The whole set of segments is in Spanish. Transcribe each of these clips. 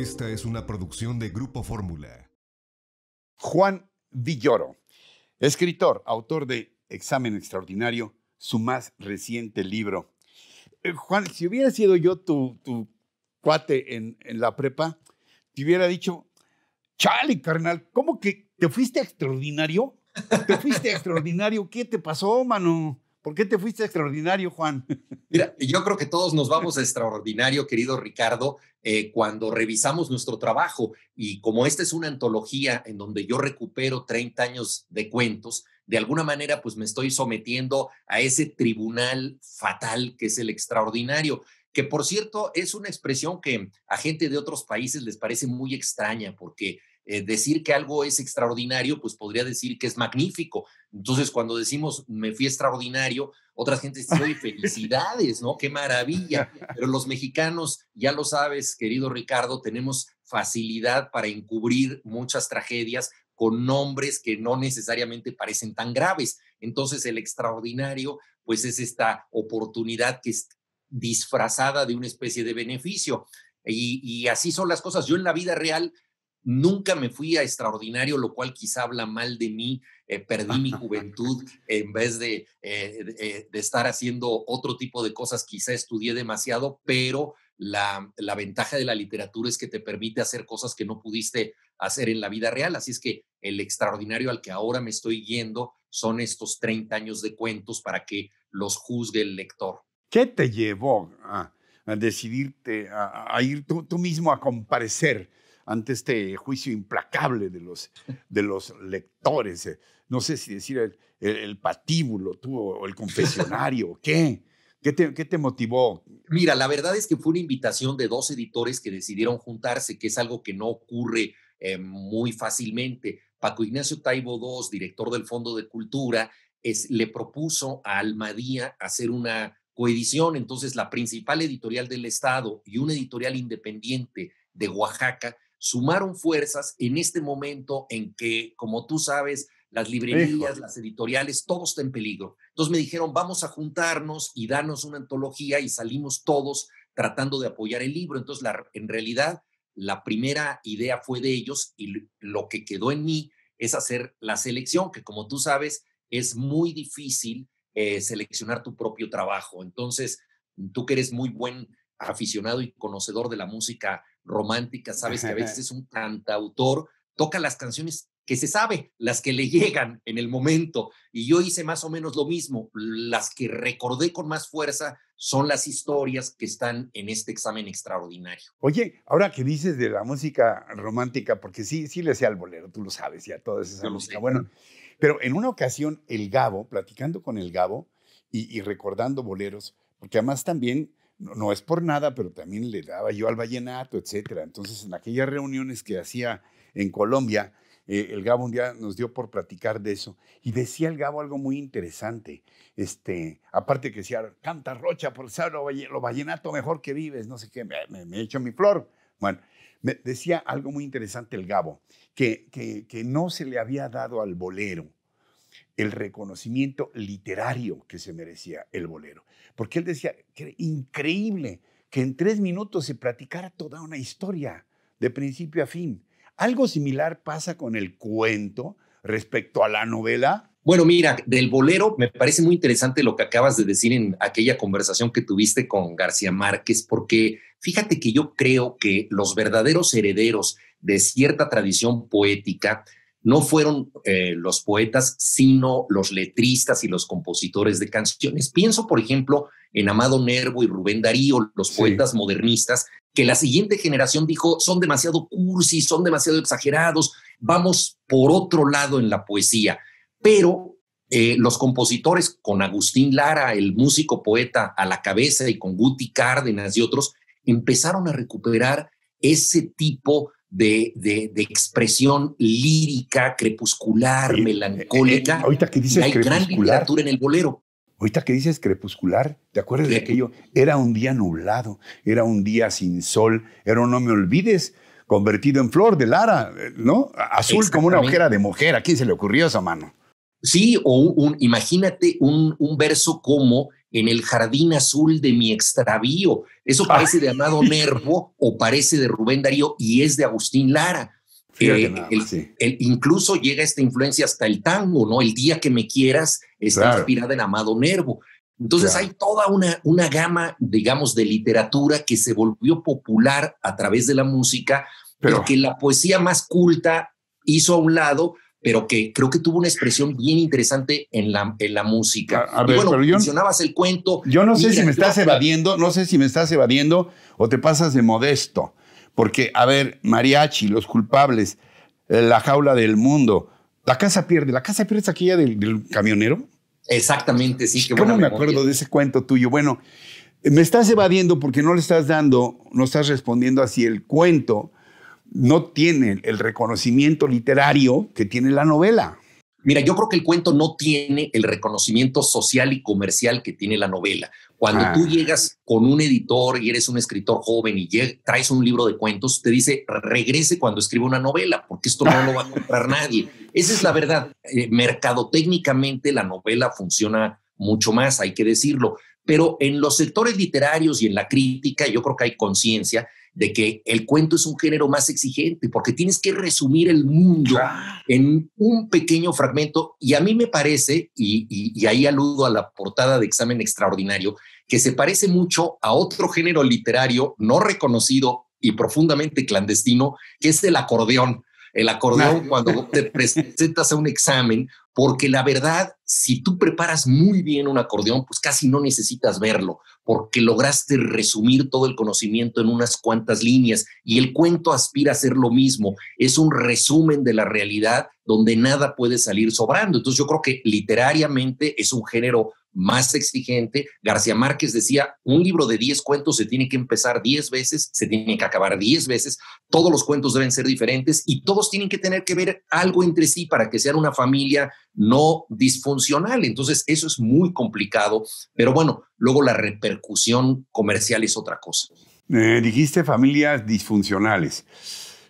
Esta es una producción de Grupo Fórmula. Juan Villoro, escritor, autor de Examen Extraordinario, su más reciente libro. Eh, Juan, si hubiera sido yo tu, cuate en, la prepa, te hubiera dicho, chale, carnal, ¿cómo que te fuiste extraordinario? ¿Te fuiste extraordinario? ¿Qué te pasó, mano? ¿Por qué te fuiste extraordinario, Juan? Mira, yo creo que todos nos vamos a extraordinario, querido Ricardo, eh, cuando revisamos nuestro trabajo. Y como esta es una antología en donde yo recupero 30 años de cuentos, de alguna manera pues me estoy sometiendo a ese tribunal fatal que es el extraordinario que por cierto es una expresión que a gente de otros países les parece muy extraña porque eh, decir que algo es extraordinario, pues podría decir que es magnífico. Entonces, cuando decimos me fui extraordinario, otra gente dicen, felicidades, ¿no? Qué maravilla. Pero los mexicanos, ya lo sabes, querido Ricardo, tenemos facilidad para encubrir muchas tragedias con nombres que no necesariamente parecen tan graves. Entonces, el extraordinario, pues es esta oportunidad que es disfrazada de una especie de beneficio. y así son las cosas. Yo en la vida real Nunca me fui a extraordinario, lo cual quizá habla mal de mí. Eh, perdí mi juventud en vez eh, eh, de, estar haciendo otro tipo de cosas. Quizá estudié demasiado, pero la, ventaja de la literatura es que te permite hacer cosas que no pudiste hacer en la vida real. Así es que el extraordinario al que ahora me estoy yendo son estos 30 años de cuentos para que los juzgue el lector. ¿Qué te llevó a, decidirte, a, ir tú mismo a comparecer? ante este juicio implacable de los, de los lectores. Eh, no sé si decir el, patíbulo, tú, o el confesionario, ¿qué? ¿Qué te, motivó? Mira, la verdad es que fue una invitación de dos editores que decidieron juntarse, que es algo que no ocurre eh, muy fácilmente. Paco Ignacio Taibo II, director del Fondo de Cultura, le propuso a Almadía hacer una coedición. Entonces, la principal editorial del Estado y una editorial independiente de Oaxaca sumaron fuerzas en este momento en que, como tú sabes, las librerías, las editoriales, todo está en peligro. Entonces me dijeron, vamos a juntarnos y danos una antología y salimos todos tratando de apoyar el libro. Entonces, en realidad, la primera idea fue de ellos y lo que quedó en mí es hacer la selección, que como tú sabes, es muy difícil eh, seleccionar tu propio trabajo. Entonces, tú que eres muy buen aficionado y conocedor de la música romántica, sabes que a veces es un cantautor, toca las canciones que se sabe, las que le llegan en el momento. Y yo hice más o menos lo mismo. Las que recordé con más fuerza son las historias que están en este examen extraordinario. Oye, ahora que dices de la música romántica, porque sí, sí le sé al bolero, tú lo sabes, ya toda esa música. Bueno, pero en una ocasión, el Gabo, platicando con el Gabo y recordando boleros, porque además también no, es por nada, pero también le daba yo al vallenato, etcétera. Entonces, en aquellas reuniones que hacía en Colombia, eh, el Gabo un día nos dio por platicar de eso y decía el Gabo algo muy interesante. Este, aparte que decía, canta Rocha, por ser lo, vallenato mejor que vives, no sé qué, me he hecho mi flor. Bueno, decía algo muy interesante el Gabo, que, que, que no se le había dado al bolero el reconocimiento literario que se merecía el bolero. Porque él decía que increíble que en tres minutos se platicara toda una historia, de principio a fin. Algo similar pasa con el cuento respecto a la novela. Bueno, mira, del bolero me parece muy interesante lo que acabas de decir en aquella conversación que tuviste con García Márquez, porque fíjate que yo creo que los verdaderos herederos de cierta tradición poética no fueron eh, los poetas, sino los letristas y los compositores de canciones. Pienso, por ejemplo, en Amado Nervo y Rubén Darío, los poetas modernistas, que la siguiente generación dijo son demasiado cursi, son demasiado exagerados, vamos por otro lado en la poesía. Pero eh, los compositores, con Agustín Lara, el músico poeta a la cabeza, y con Guti Cárdenas y otros, empezaron a recuperar ese tipo de, expresión lírica, crepuscular, melancólica. Eh, eh, ahorita que dices hay gran literatura en el bolero. Ahorita que dices crepuscular, ¿te acuerdas de aquello? Era un día nublado, era un día sin sol, era un no me olvides, convertido en flor de Lara, ¿no? Azul como una ojera de mujer. ¿A quién se le ocurrió esa mano? Sí, o un, imagínate un verso como en el jardín azul de mi extravío. Eso ah. parece de Amado Nervo o parece de Rubén Darío y es de Agustín Lara. Eh, incluso llega esta influencia hasta el tango, ¿no? El día que me quieras está inspirada en Amado Nervo. Entonces hay toda una, una gama, digamos, de literatura que se volvió popular a través de la música, pero que la poesía más culta hizo a un lado pero que creo que tuvo una expresión bien interesante en la, la música. bueno, mencionabas el cuento. Yo no sé si me estás evadiendo, no sé si me estás evadiendo o te pasas de modesto, porque, a ver, mariachi, los culpables, eh, la jaula del mundo, la casa pierde, la casa pierde es aquella del, camionero. Exactamente, sí. que ¿Cómo me acuerdo de ese cuento tuyo? Bueno, me estás evadiendo porque no le estás dando, no estás respondiendo así el cuento no tiene el reconocimiento literario que tiene la novela. Mira, yo creo que el cuento no tiene el reconocimiento social y comercial que tiene la novela. Cuando ah. tú llegas con un editor y eres un escritor joven y traes un libro de cuentos, te dice, regrese cuando escriba una novela, porque esto no lo va a comprar nadie. Esa es la verdad. Mercado eh, mercadotécnicamente la novela funciona mucho más, hay que decirlo. Pero en los sectores literarios y en la crítica, yo creo que hay conciencia de que el cuento es un género más exigente porque tienes que resumir el mundo en un pequeño fragmento y a mí me parece, y, ahí aludo a la portada de examen extraordinario, que se parece mucho a otro género literario no reconocido y profundamente clandestino, que es el acordeón el acordeón cuando te presentas a un examen, porque la verdad, si tú preparas muy bien un acordeón, pues casi no necesitas verlo, porque lograste resumir todo el conocimiento en unas cuantas líneas y el cuento aspira a ser lo mismo, es un resumen de la realidad donde nada puede salir sobrando. Entonces yo creo que literariamente es un género más exigente. García Márquez decía, un libro de 10 cuentos se tiene que empezar 10 veces, se tiene que acabar 10 veces, todos los cuentos deben ser diferentes y todos tienen que tener que ver algo entre sí para que sea una familia no disfuncional. Entonces, eso es muy complicado, pero bueno, luego la repercusión comercial es otra cosa. Eh, dijiste familias disfuncionales.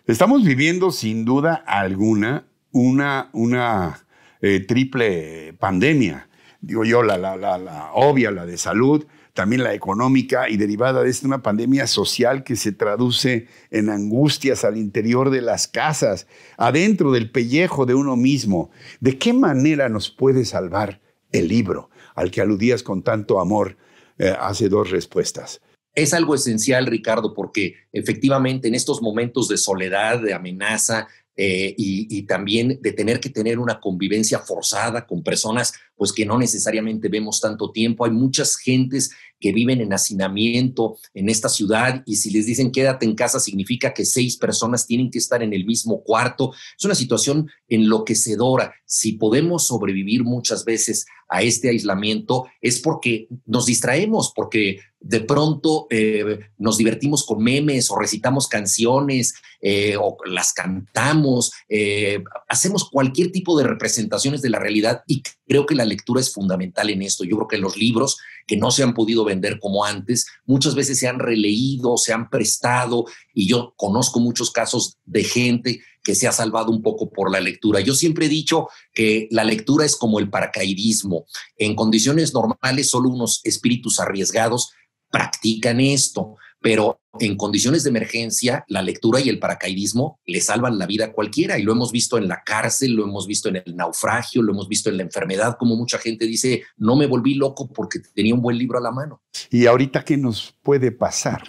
Estamos viviendo sin duda alguna una, una eh, triple pandemia digo yo, la, la, obvia, la de salud, también la económica y derivada de esta una pandemia social que se traduce en angustias al interior de las casas, adentro del pellejo de uno mismo. ¿De qué manera nos puede salvar el libro al que aludías con tanto amor eh, hace dos respuestas? Es algo esencial, Ricardo, porque efectivamente en estos momentos de soledad, de amenaza, eh, y, y, también de tener que tener una convivencia forzada con personas pues que no necesariamente vemos tanto tiempo. Hay muchas gentes que viven en hacinamiento en esta ciudad y si les dicen quédate en casa significa que seis personas tienen que estar en el mismo cuarto. Es una situación enloquecedora. Si podemos sobrevivir muchas veces a este aislamiento es porque nos distraemos, porque de pronto eh, nos divertimos con memes o recitamos canciones eh, o las cantamos, eh, hacemos cualquier tipo de representaciones de la realidad y Creo que la lectura es fundamental en esto. Yo creo que los libros que no se han podido vender como antes, muchas veces se han releído, se han prestado, y yo conozco muchos casos de gente que se ha salvado un poco por la lectura. Yo siempre he dicho que la lectura es como el paracaidismo. En condiciones normales, solo unos espíritus arriesgados practican esto pero en condiciones de emergencia, la lectura y el paracaidismo le salvan la vida a cualquiera y lo hemos visto en la cárcel, lo hemos visto en el naufragio, lo hemos visto en la enfermedad, como mucha gente dice, no me volví loco porque tenía un buen libro a la mano. ¿Y ahorita qué nos puede pasar?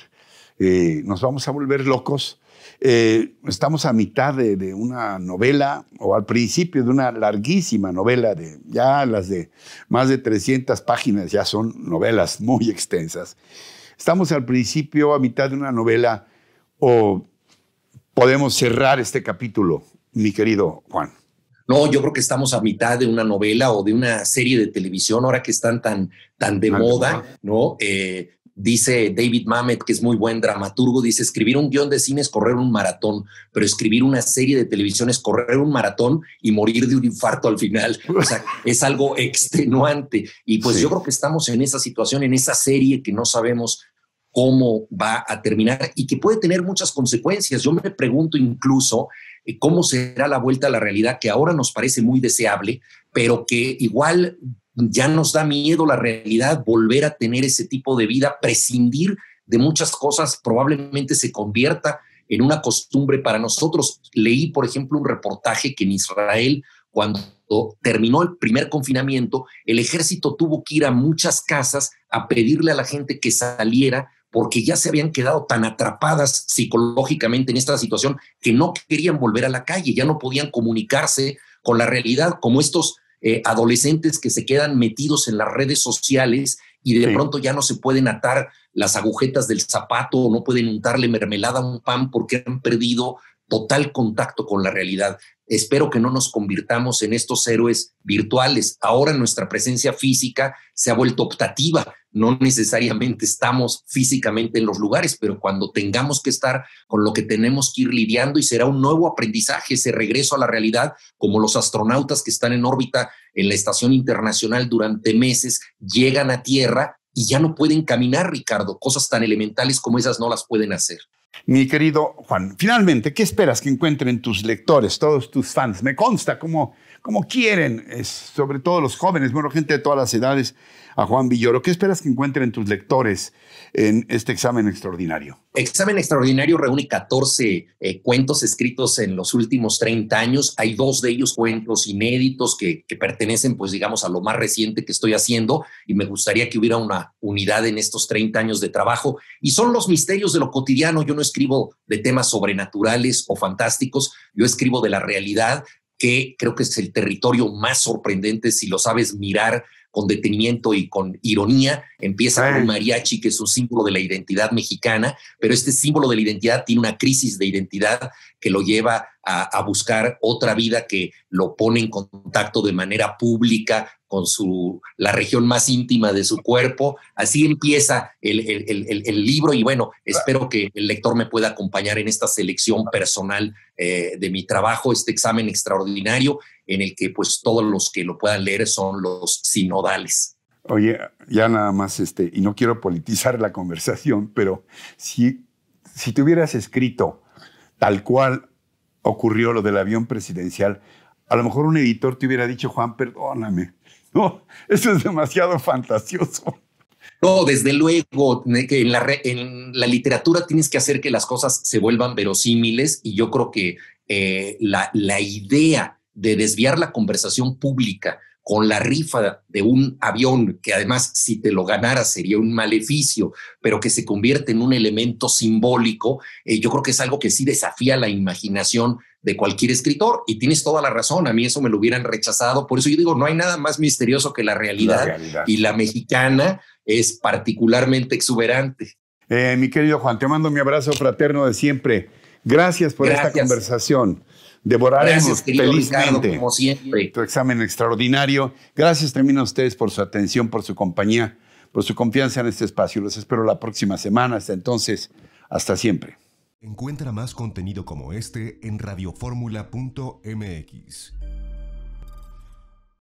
Eh, ¿Nos vamos a volver locos? Eh, estamos a mitad de, una novela o al principio de una larguísima novela de ya las de más de 300 páginas, ya son novelas muy extensas. Estamos al principio, a mitad de una novela, o podemos cerrar este capítulo, mi querido Juan. No, yo creo que estamos a mitad de una novela o de una serie de televisión, ahora que están tan, tan de moda, ¿no? Eh, Dice David Mamet, que es muy buen dramaturgo, dice, escribir un guión de cine es correr un maratón, pero escribir una serie de televisión es correr un maratón y morir de un infarto al final. O sea, es algo extenuante. Y pues yo creo que estamos en esa situación, en esa serie que no sabemos cómo va a terminar y que puede tener muchas consecuencias. Yo me pregunto incluso eh, cómo será la vuelta a la realidad que ahora nos parece muy deseable, pero que igual ya nos da miedo la realidad, volver a tener ese tipo de vida, prescindir de muchas cosas, probablemente se convierta en una costumbre para nosotros. Leí, por ejemplo, un reportaje que en Israel, cuando terminó el primer confinamiento, el ejército tuvo que ir a muchas casas a pedirle a la gente que saliera porque ya se habían quedado tan atrapadas psicológicamente en esta situación que no querían volver a la calle, ya no podían comunicarse con la realidad, como estos eh, adolescentes que se quedan metidos en las redes sociales y de pronto ya no se pueden atar las agujetas del zapato o no pueden untarle mermelada a un pan porque han perdido total contacto con la realidad. Espero que no nos convirtamos en estos héroes virtuales. Ahora nuestra presencia física se ha vuelto optativa. No necesariamente estamos físicamente en los lugares, pero cuando tengamos que estar con lo que tenemos que ir lidiando y será un nuevo aprendizaje, ese regreso a la realidad, como los astronautas que están en órbita en la Estación Internacional durante meses, llegan a Tierra y ya no pueden caminar, Ricardo. Cosas tan elementales como esas no las pueden hacer. Mi querido Juan, finalmente, ¿qué esperas que encuentren tus lectores, todos tus fans? Me consta cómo, quieren, sobre todo los jóvenes, bueno, gente de todas las edades, a Juan Villoro. ¿Qué esperas que encuentren tus lectores en este examen extraordinario? Examen extraordinario reúne 14 eh, cuentos escritos en los últimos 30 años. Hay dos de ellos cuentos inéditos que, que, pertenecen, pues digamos, a lo más reciente que estoy haciendo y me gustaría que hubiera una unidad en estos 30 años de trabajo. Y son los misterios de lo cotidiano. Yo no escribo de temas sobrenaturales o fantásticos, yo escribo de la realidad que creo que es el territorio más sorprendente si lo sabes mirar con detenimiento y con ironía. Empieza con un mariachi, que es un símbolo de la identidad mexicana, pero este símbolo de la identidad tiene una crisis de identidad que lo lleva a, buscar otra vida que lo pone en contacto de manera pública con su, la región más íntima de su cuerpo. Así empieza el, libro y bueno, espero que el lector me pueda acompañar en esta selección personal eh, de mi trabajo, este examen extraordinario en el que pues todos los que lo puedan leer son los sinodales. Oye, ya nada más, este, y no quiero politizar la conversación, pero si, si te hubieras escrito tal cual ocurrió lo del avión presidencial, a lo mejor un editor te hubiera dicho, Juan, perdóname, no, eso es demasiado fantasioso. No, desde luego, que en la, la literatura tienes que hacer que las cosas se vuelvan verosímiles y yo creo que eh, la, la idea de desviar la conversación pública con la rifa de un avión que además si te lo ganara sería un maleficio, pero que se convierte en un elemento simbólico, eh, yo creo que es algo que sí desafía la imaginación de cualquier escritor y tienes toda la razón, a mí eso me lo hubieran rechazado, por eso yo digo, no hay nada más misterioso que la realidad, y la mexicana es particularmente exuberante. Eh, mi querido Juan, te mando mi abrazo fraterno de siempre. Gracias por esta conversación. Devoraremos felizmente tu examen extraordinario. Gracias también a ustedes por su atención, por su compañía, por su confianza en este espacio. Los espero la próxima semana. Hasta entonces, hasta siempre. Encuentra más contenido como este en radioformula.mx.